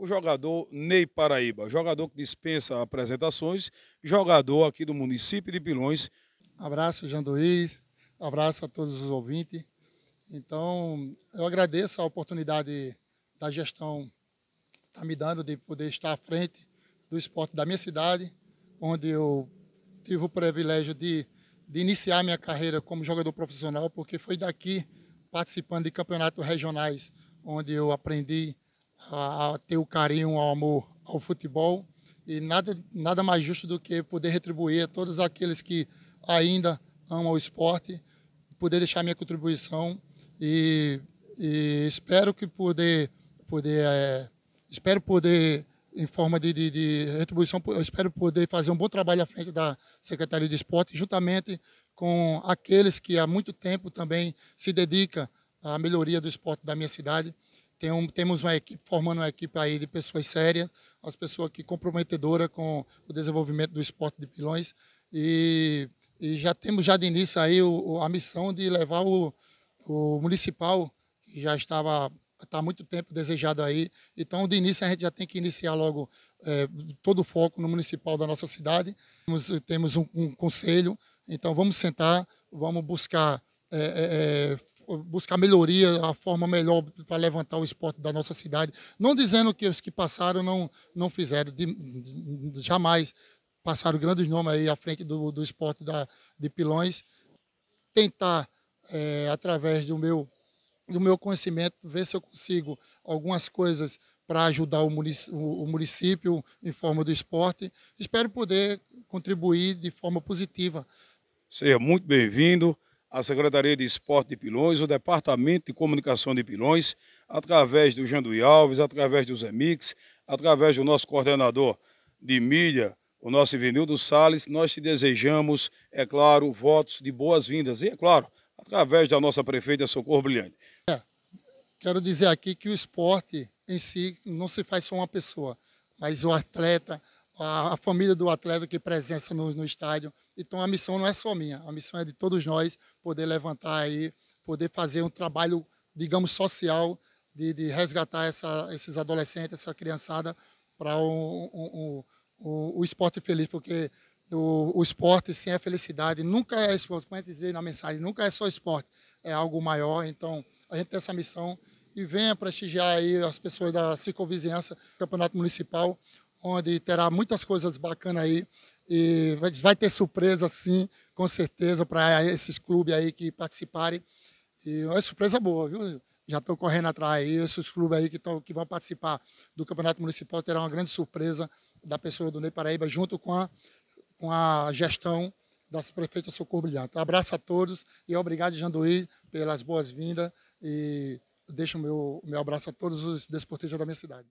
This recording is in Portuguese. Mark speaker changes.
Speaker 1: o jogador Ney Paraíba, jogador que dispensa apresentações, jogador aqui do
Speaker 2: município de Pilões. Abraço, Janduís, abraço a todos os ouvintes. Então, eu agradeço a oportunidade da gestão estar tá me dando de poder estar à frente do esporte da minha cidade, onde eu tive o privilégio de, de iniciar minha carreira como jogador profissional, porque foi daqui, participando de campeonatos regionais, onde eu aprendi a, a ter o carinho, o amor ao futebol e nada, nada mais justo do que poder retribuir a todos aqueles que ainda amam o esporte, poder deixar minha contribuição e, e espero que poder, poder é, espero poder em forma de, de, de retribuição, espero poder fazer um bom trabalho à frente da Secretaria de Esporte, juntamente com aqueles que há muito tempo também se dedicam à melhoria do esporte da minha cidade. Tem um, temos uma equipe, formando uma equipe aí de pessoas sérias, as pessoas que comprometedoras com o desenvolvimento do esporte de pilões. E, e já temos já de início aí o, a missão de levar o, o municipal, que já estava está há muito tempo desejado aí. Então, de início, a gente já tem que iniciar logo é, todo o foco no municipal da nossa cidade. Temos, temos um, um conselho, então vamos sentar, vamos buscar é, é, é buscar melhoria, a forma melhor para levantar o esporte da nossa cidade. Não dizendo que os que passaram não, não fizeram, de, de, jamais passaram grandes nomes aí à frente do, do esporte da, de pilões. Tentar, é, através do meu, do meu conhecimento, ver se eu consigo algumas coisas para ajudar o município, o município em forma do esporte. Espero poder contribuir de forma positiva.
Speaker 1: Seja muito bem-vindo a Secretaria de Esporte de Pilões, o Departamento de Comunicação de Pilões, através do Jandui Alves, através do Zemix, através do nosso coordenador de mídia, o nosso Ivenildo Sales, nós te desejamos, é claro, votos de boas-vindas. E, é claro, através da nossa prefeita Socorro Brilhante.
Speaker 2: É, quero dizer aqui que o esporte em si não se faz só uma pessoa, mas o atleta, a, a família do atleta que presença no, no estádio. Então a missão não é só minha, a missão é de todos nós poder levantar aí, poder fazer um trabalho, digamos, social, de, de resgatar essa, esses adolescentes, essa criançada para um, um, um, o esporte feliz, porque o, o, esporte sem a felicidade nunca é esporte, como a gente diz na mensagem, nunca é só esporte, é algo maior. Então, a gente tem essa missão e venha prestigiar aí as pessoas da circunvizinhança, Campeonato Municipal onde terá muitas coisas bacanas aí e vai ter surpresa sim, com certeza para esses clubes aí que participarem. E é surpresa boa, viu? Já estou correndo atrás aí, esses clubes aí que, tão, que vão participar do Campeonato Municipal terão uma grande surpresa da pessoa do Ney Paraíba junto com a, com a gestão da prefeita Socorro Brilhante. Então, abraço a todos e obrigado, Janduí, pelas boas-vindas e deixo o meu, meu abraço a todos os desportistas da minha cidade.